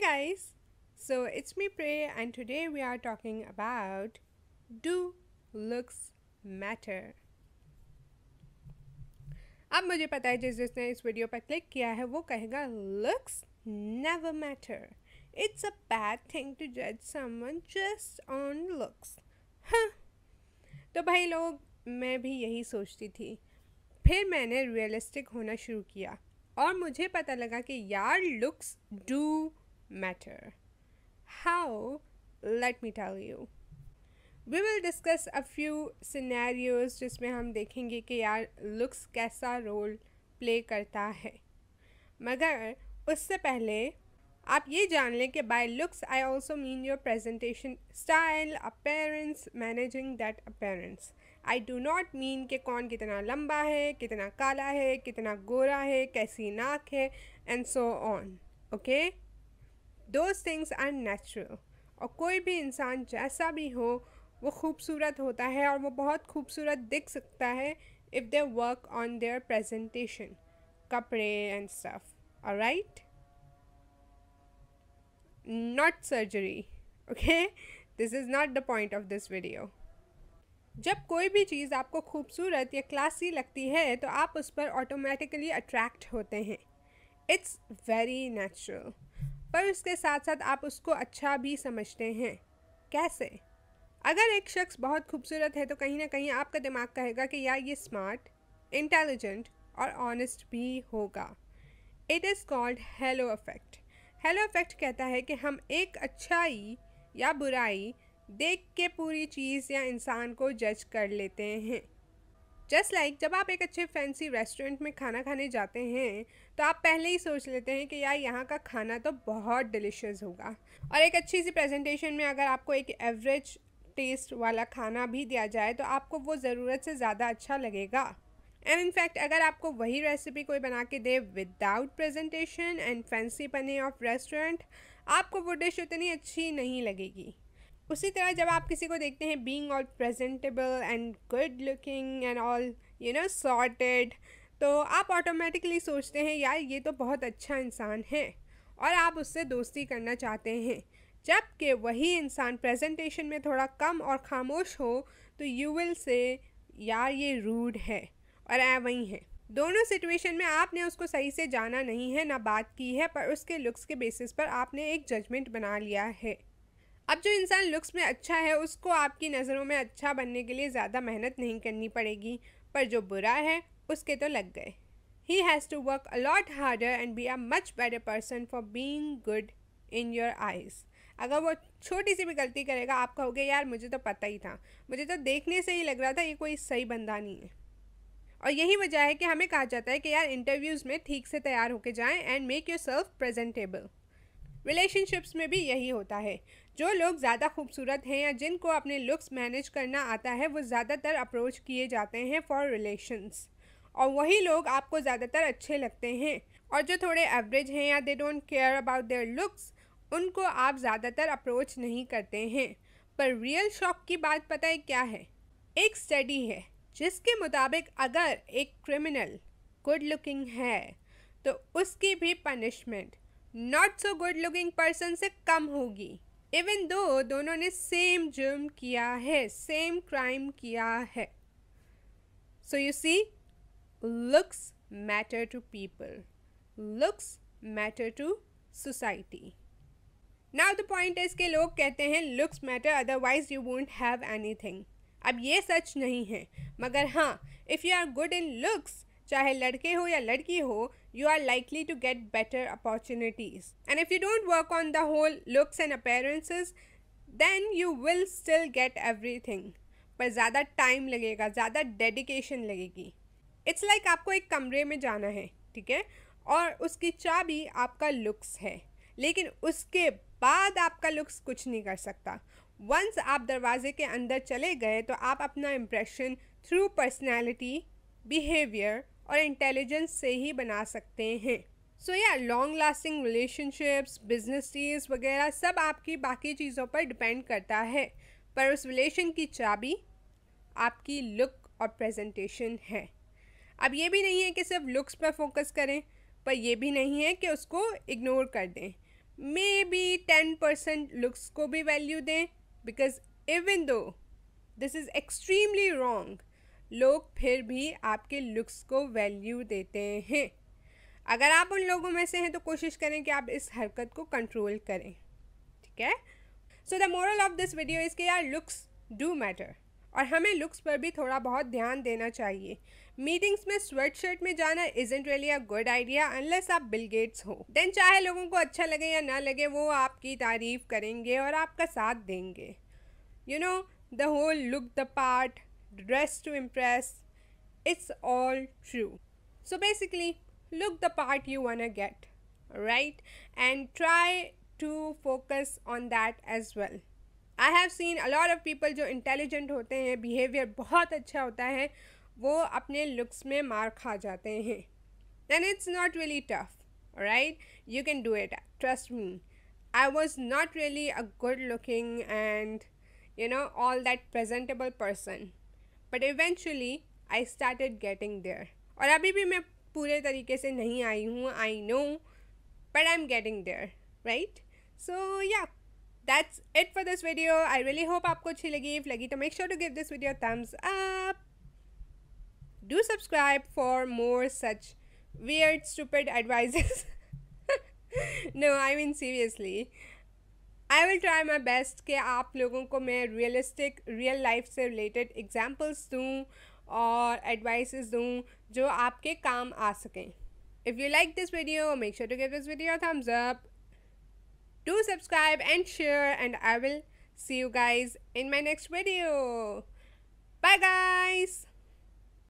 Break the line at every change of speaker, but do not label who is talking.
Hey guys, so it's me Pray and today we are talking about Do Looks Matter? अब मुझे पता है जिस जिसने इस वीडियो पर क्लिक किया है वो कहेगा looks never matter it's a bad thing to जज समवन जस्ट ऑन लुक्स तो भाई लोग मैं भी यही सोचती थी फिर मैंने रियलिस्टिक होना शुरू किया और मुझे पता लगा कि यार looks do matter. How? Let me tell you. We will discuss a few scenarios जिसमें हम देखेंगे कि यार लुक्स कैसा रोल प्ले करता है मगर उससे पहले आप ये जान लें कि by looks I also mean your presentation style appearance managing that appearance I do not mean कि कौन कितना लंबा है कितना काला है कितना गोरा है कैसी नाक है and so on okay those things are natural और कोई भी इंसान जैसा भी हो वो खूबसूरत होता है और वो बहुत खूबसूरत दिख सकता है if they work on their presentation कपड़े and stuff right not surgery okay this is not the point of this video जब कोई भी चीज़ आपको खूबसूरत या क्लासी लगती है तो आप उस पर ऑटोमेटिकली अट्रैक्ट होते हैं इट्स वेरी नेचुरल पर उसके साथ साथ आप उसको अच्छा भी समझते हैं कैसे अगर एक शख्स बहुत खूबसूरत है तो कहीं ना कहीं आपका दिमाग कहेगा कि यार ये स्मार्ट इंटेलिजेंट और ऑनेस्ट भी होगा it is called halo effect halo effect कहता है कि हम एक अच्छाई या बुराई देख के पूरी चीज़ या इंसान को जज कर लेते हैं जस्ट लाइक like, जब आप एक अच्छे फैंसी रेस्टोरेंट में खाना खाने जाते हैं तो आप पहले ही सोच लेते हैं कि यार यहाँ का खाना तो बहुत डिलिशियस होगा और एक अच्छी सी प्रेजेंटेशन में अगर आपको एक एवरेज टेस्ट वाला खाना भी दिया जाए तो आपको वो ज़रूरत से ज़्यादा अच्छा लगेगा एंड इनफैक्ट अगर आपको वही रेसिपी कोई बना के दे विदाउट प्रेजेंटेशन एंड फैंसी पने ऑफ रेस्टोरेंट आपको वो डिश उतनी अच्छी नहीं लगेगी उसी तरह जब आप किसी को देखते हैं being all presentable and good looking and all you know sorted तो आप ऑटोमेटिकली सोचते हैं यार ये तो बहुत अच्छा इंसान है और आप उससे दोस्ती करना चाहते हैं जबकि वही इंसान प्रेजेंटेशन में थोड़ा कम और खामोश हो तो यू विल से यार ये रूड है और ऐ वही है दोनों सिचुएशन में आपने उसको सही से जाना नहीं है ना बात की है पर उसके लुक्स के बेसिस पर आपने एक जजमेंट बना लिया है अब जो इंसान लुक्स में अच्छा है उसको आपकी नज़रों में अच्छा बनने के लिए ज़्यादा मेहनत नहीं करनी पड़ेगी पर जो बुरा है उसके तो लग गए ही has to work a lot harder and be a much better person for being good in your eyes अगर वो छोटी सी भी गलती करेगा आप कहोगे यार मुझे तो पता ही था मुझे तो देखने से ही लग रहा था ये कोई सही बंदा नहीं है और यही वजह है कि हमें कहा जाता है कि यार इंटरव्यूज़ में ठीक से तैयार होकर जाएं and make yourself presentable relationships में भी यही होता है जो लोग ज़्यादा खूबसूरत हैं या जिनको अपने लुक्स मैनेज करना आता है वो ज़्यादातर अप्रोच किए जाते हैं फॉर रिलेशन्स और वही लोग आपको ज़्यादातर अच्छे लगते हैं और जो थोड़े एवरेज हैं या they don't care about their looks उनको आप ज़्यादातर अप्रोच नहीं करते हैं पर रियल शॉक की बात पता है क्या है एक स्टडी है जिसके मुताबिक अगर एक क्रिमिनल गुड लुकिंग है तो उसकी भी punishment not so good looking person से कम होगी इवन दो दोनों ने सेम जुर्म किया है सेम क्राइम किया है so you see looks matter to people looks matter to society now the point is के लोग कहते हैं looks matter otherwise you won't have anything अब ये सच नहीं है मगर हाँ if you are good in looks चाहे लड़के हो या लड़की हो are likely to get better opportunities and if you don't work on the whole looks and and appearances, you will still get everything पर ज़्यादा टाइम लगेगा ज़्यादा डेडिकेशन लगेगी इट्स लाइक like आपको एक कमरे में जाना है ठीक है और उसकी चाबी आपका लुक्स है लेकिन उसके बाद आपका लुक्स कुछ नहीं कर सकता वंस आप दरवाजे के अंदर चले गए तो आप अपना इम्प्रेशन थ्रू पर्सनैलिटी बिहेवियर और इंटेलिजेंस से ही बना सकते हैं so yeah long lasting relationships business deals वगैरह सब आपकी बाकी चीज़ों पर डिपेंड करता है पर उस रिलेशन की चाबी आपकी लुक और प्रेजेंटेशन है अब ये भी नहीं है कि सिर्फ लुक्स पर फोकस करें पर यह भी नहीं है कि उसको इग्नोर कर दें maybe ten percent looks को भी वैल्यू दें because even though this is extremely wrong लोग फिर भी आपके लुक्स को वैल्यू देते हैं अगर आप उन लोगों में से हैं तो कोशिश करें कि आप इस हरकत को कंट्रोल करें ठीक है so the moral of this video इसके यार लुक्स डू मैटर और हमें लुक्स पर भी थोड़ा बहुत ध्यान देना चाहिए मीटिंग्स में स्वेट शर्ट में जाना isn't really a good idea unless आप बिल गेट्स हो देन चाहे लोगों को अच्छा लगे या ना लगे वो आपकी तारीफ करेंगे और आपका साथ देंगे you know the whole look the part dress to impress. It's all true. So basically, look the part you want to get, right? And try to focus on that as well. I have seen a lot of people who are intelligent, hote hai, behavior bahut acha hota hai, wo apne looks mein mar kha jate hai. Then it's not really tough, right? You can do it, trust me. I was not really a good looking and you know all that presentable person but eventually I started getting there और अभी भी मैं पूरे तरीके से नहीं आई हूँ I know but I am getting there right so yeah that's it for this video i really hope aapko achhi lagi if lagi to make sure to give this video a thumbs up do subscribe for more such weird stupid advices no i mean seriously I will try my best कि आप लोगों को मैं realistic real life से related examples दूँ और advices दूँ जो आपके काम आ सकें if you like this video make sure to give this video thumbs up do subscribe and share and i will see you guys in my next video bye guys